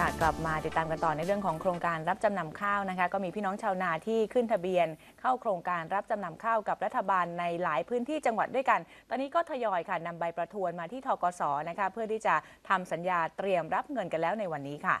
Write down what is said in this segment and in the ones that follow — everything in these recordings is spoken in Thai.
ค่ะกลับมาติดตามกันต่อในเรื่องของโครงการรับจำนำข้าวนะคะ ก็มีพี่น้องชาวนาที่ขึ้นทะเบียนเข้าโครงการรับจำนำข้าวกับรัฐบาลในหลายพื้นที่จังหวัดด้วยกัน ตอนนี้ก็ทยอยค่ะนำใบประทวนมาที่ทกศนะคะ เพื่อที่จะทำสัญญาเตรียมรับเงินกันแล้วในวันนี้ค่ะ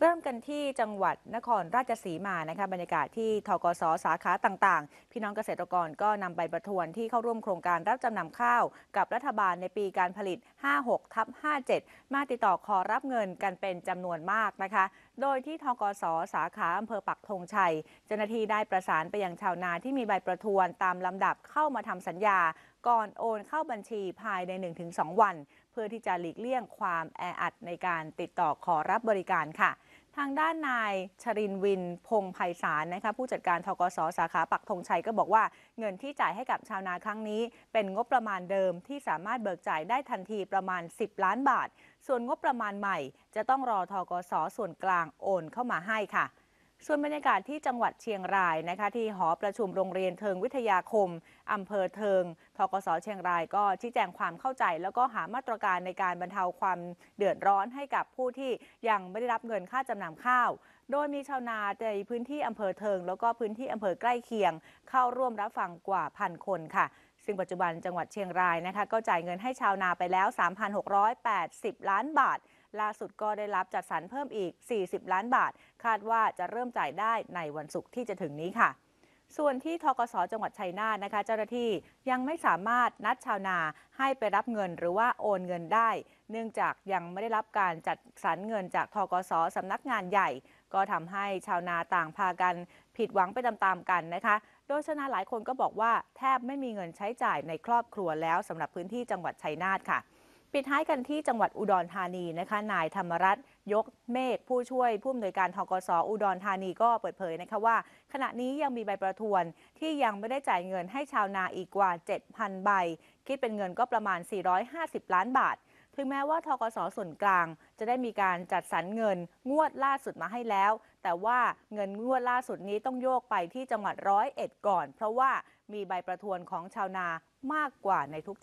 เริ่มกันที่จังหวัดนครราชสีมานะคะบรรยากาศที่ทกศสาขาต่างๆ พี่น้องเกษตรกรก็นำใบประทวนที่เข้าร่วมโครงการรับจำนำข้าว กับรัฐบาลในปีการผลิต 56ทับ57 มาติดต่อขอรับเงินกันเป็นจำนวนมากนะคะโดยที่ทกสสาขาอำเภอปักธงชัย เจ้าหน้าที่ได้ประสานไปยังชาวนาที่มีใบประทวนตามลำดับเข้ามาทำสัญญา ก่อนโอนเข้าบัญชีภายใน 1-2 วันเพื่อที่จะหลีกเลี่ยงความแออัดในการติดต่อขอรับบริการค่ะทางด้านนาย ชรินวิน พงไพศาลนะคะผู้จัดการทกศสาขาปักธงชัยก็บอกว่าเงินที่จ่ายให้กับชาวนาครั้งนี้เป็นงบประมาณเดิมที่สามารถเบิกจ่ายได้ทันทีประมาณ 10 ล้านบาท ส่วนงบประมาณใหม่ จะต้องรอทกศส่วนกลางโอนเข้ามาให้ค่ะส่วนบรรยากาศที่จังหวัดเชียงรายนะคะที่หอประชุมโรงเรียนเทิงวิทยาคม อำเภอเทิง ทกศเชียงรายก็ชี้แจงความเข้าใจ แล้วก็หามาตรการในการบรรเทาความเดือดร้อนให้กับผู้ที่ยังไม่ได้รับเงินค่าจำนำข้าว โดยมีชาวนาในพื้นที่อำเภอเทิง แล้วก็พื้นที่อำเภอใกล้เคียง เข้าร่วมรับฟังกว่าพันคนค่ะ ซึ่งปัจจุบันจังหวัดเชียงรายนะคะก็จ่ายเงินให้ชาวนาไปแล้ว 3,680 ล้านบาทล่าสุดก็ได้รับจัดสรรเพิ่มอีก 40 ล้านบาท คาดว่าจะเริ่มจ่ายได้ในวันศุกร์ที่จะถึงนี้ค่ะ ส่วนที่ทกศจังหวัดชัยนาธนะคะ เจ้าหน้าที่ยังไม่สามารถนัดชาวนาให้ไปรับเงินหรือว่าโอนเงินได้ เนื่องจากยังไม่ได้รับการจัดสรรเงินจากทกศสำนักงานใหญ่ ก็ทำให้ชาวนาต่างพากันผิดหวังไปตามๆกันนะคะ โดยชาวนาหลายคนก็บอกว่า แทบไม่มีเงินใช้จ่ายในครอบครัวแล้วสำหรับพื้นที่จังหวัดชัยนาธค่ะปิดท้ายกันที่จังหวัดอุดรธานีนะคะนายธรรมรัตน์ยกเมฆผู้ช่วยผู้อำนวยการทกศอุดรธานีก็เปิดเผยนะคะว่า ขณะนี้ยังมีใบประทวนที่ยังไม่ได้จ่ายเงินให้ชาวนาอีกกว่า 7,000ใบ คิดเป็นเงินก็ประมาณ 450 ล้านบาท ถึงแม้ว่าทกศส่วนกลางจะได้มีการจัดสรรเงินงวดล่าสุดมาให้แล้ว แต่ว่าเงินงวดล่าสุดนี้ต้องโยกไปที่จังหวัดร้อยเอ็ดก่อน เพราะว่ามีใบประทวนของชาวนามากกว่าในทุก